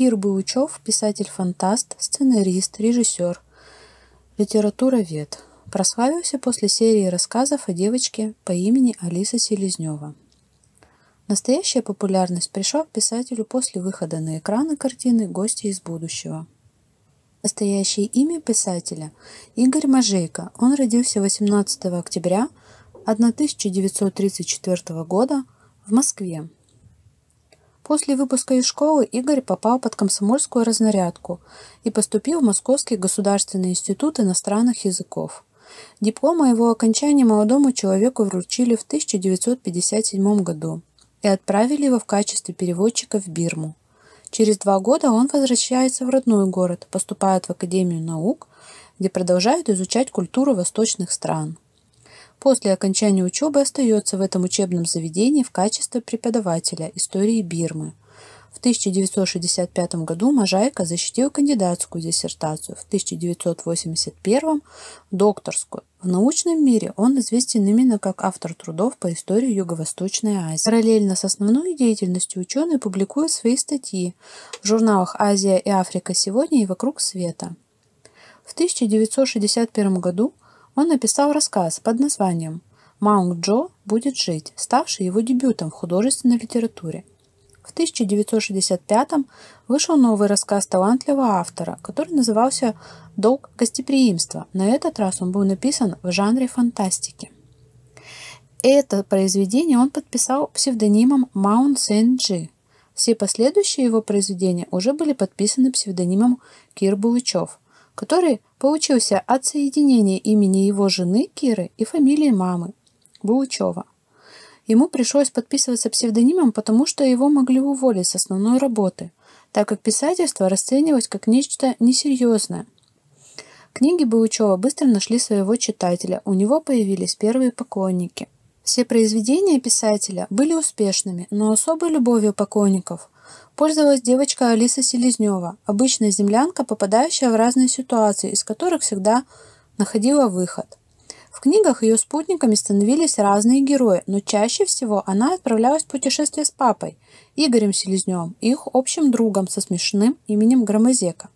Кир Быучев – писатель-фантаст, сценарист, режиссер, литературовед. Прославился после серии рассказов о девочке по имени Алиса Селезнева. Настоящая популярность пришла к писателю после выхода на экраны картины «Гости из будущего». Настоящее имя писателя – Игорь Мажейко. Он родился 18 октября 1934 года в Москве. После выпуска из школы Игорь попал под комсомольскую разнарядку и поступил в Московский государственный институт иностранных языков. Диплом о его окончании молодому человеку вручили в 1957 году и отправили его в качестве переводчика в Бирму. Через два года он возвращается в родной город, поступает в Академию наук, где продолжает изучать культуру восточных стран – после окончания учебы остается в этом учебном заведении в качестве преподавателя истории Бирмы. В 1965 году Можайко защитил кандидатскую диссертацию, в 1981 – докторскую. В научном мире он известен именно как автор трудов по истории Юго-Восточной Азии. Параллельно с основной деятельностью ученый публикует свои статьи в журналах «Азия и Африка сегодня» и «Вокруг света». В 1961 году он написал рассказ под названием «Маунг Джо будет жить», ставший его дебютом в художественной литературе. В 1965 вышел новый рассказ талантливого автора, который назывался «Долг гостеприимства». На этот раз он был написан в жанре фантастики. Это произведение он подписал псевдонимом Маунт Сен-Джи. Все последующие его произведения уже были подписаны псевдонимом Кир Булычев, который Получился от соединения имени его жены Киры и фамилии мамы Булычева. Ему пришлось подписываться псевдонимом, потому что его могли уволить с основной работы, так как писательство расценивалось как нечто несерьезное. Книги Булычева быстро нашли своего читателя, у него появились первые поклонники. Все произведения писателя были успешными, но особой любовью поклонников Пользовалась девочка Алиса Селезнева, обычная землянка, попадающая в разные ситуации, из которых всегда находила выход. В книгах ее спутниками становились разные герои, но чаще всего она отправлялась в путешествие с папой, Игорем Селезневым, их общим другом со смешным именем Громозека.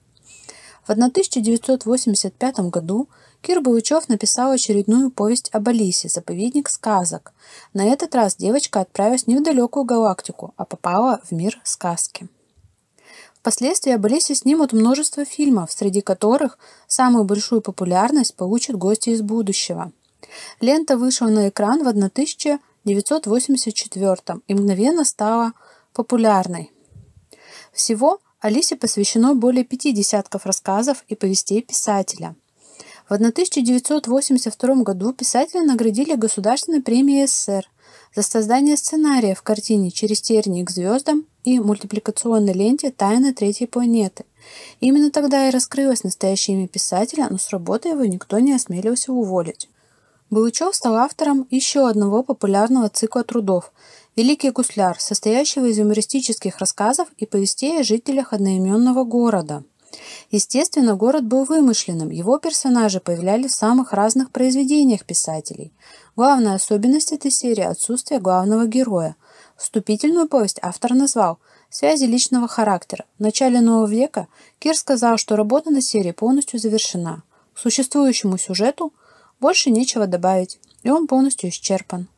В 1985 году Кир Булычев написал очередную повесть об Алисе, заповедник сказок. На этот раз девочка отправилась не в далекую галактику, а попала в мир сказки. Впоследствии об Алисе снимут множество фильмов, среди которых самую большую популярность получат гости из будущего. Лента вышла на экран в 1984 и мгновенно стала популярной. Всего Алисе посвящено более пяти десятков рассказов и повестей писателя – в 1982 году писателя наградили Государственной премией СССР за создание сценария в картине «Через тернии к звездам» и мультипликационной ленте «Тайна третьей планеты». Именно тогда и раскрылось настоящее имя писателя, но с работы его никто не осмелился уволить. Булычев стал автором еще одного популярного цикла трудов «Великий гусляр», состоящего из юмористических рассказов и повестей о жителях одноименного города – Естественно, город был вымышленным, его персонажи появлялись в самых разных произведениях писателей. Главная особенность этой серии – отсутствие главного героя. Вступительную повесть автор назвал «Связи личного характера». В начале нового века Кир сказал, что работа на серии полностью завершена. К существующему сюжету больше нечего добавить, и он полностью исчерпан.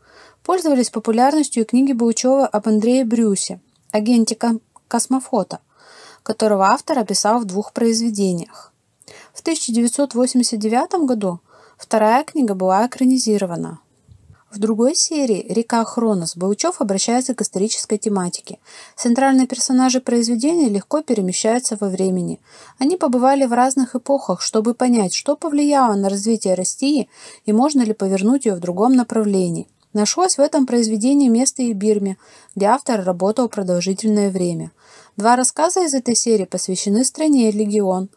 Пользовались популярностью и книги Баучева об Андрее Брюсе, агенте космофота которого автор описал в двух произведениях. В 1989 году вторая книга была экранизирована. В другой серии «Река Хронос» Баучев обращается к исторической тематике. Центральные персонажи произведения легко перемещаются во времени. Они побывали в разных эпохах, чтобы понять, что повлияло на развитие России и можно ли повернуть ее в другом направлении – Нашлось в этом произведении место и Бирме, где автор работал продолжительное время. Два рассказа из этой серии посвящены стране «Легион»,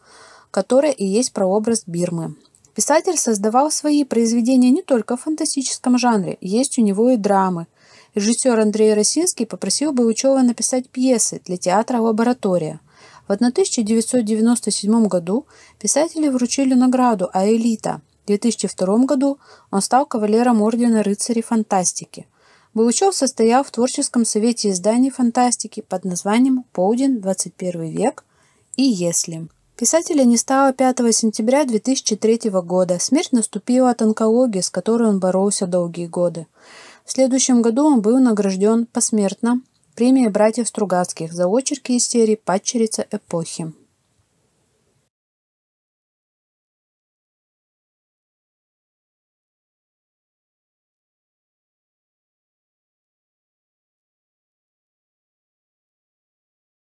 которая и есть прообраз Бирмы. Писатель создавал свои произведения не только в фантастическом жанре, есть у него и драмы. Режиссер Андрей Росинский попросил бы ученого написать пьесы для театра «Лаборатория». В 1997 году писатели вручили награду «Аэлита» 2002 году он стал кавалером Ордена рыцарей фантастики. Булычев состоял в творческом совете изданий фантастики под названием «Полдень. 21 век» и «Если». Писателя не стало 5 сентября 2003 года. Смерть наступила от онкологии, с которой он боролся долгие годы. В следующем году он был награжден посмертно премией братьев Стругацких за очерки из серии «Падчерица эпохи».